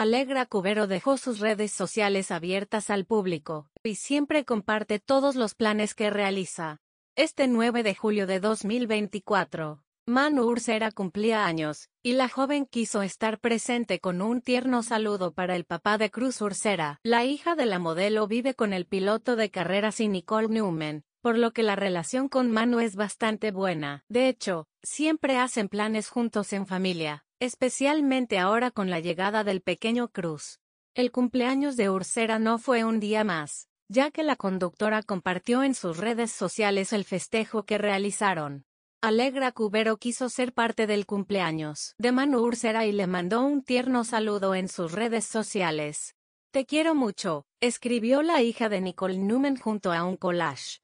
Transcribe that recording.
Alegra Cubero dejó sus redes sociales abiertas al público, y siempre comparte todos los planes que realiza. Este 9 de julio de 2024, Manu Ursera cumplía años, y la joven quiso estar presente con un tierno saludo para el papá de Cruz Ursera. La hija de la modelo vive con el piloto de carreras y Nicole Newman, por lo que la relación con Manu es bastante buena. De hecho, siempre hacen planes juntos en familia. Especialmente ahora con la llegada del pequeño Cruz. El cumpleaños de Ursera no fue un día más, ya que la conductora compartió en sus redes sociales el festejo que realizaron. Alegra Cubero quiso ser parte del cumpleaños de Manu Ursera y le mandó un tierno saludo en sus redes sociales. Te quiero mucho, escribió la hija de Nicole Newman junto a un collage.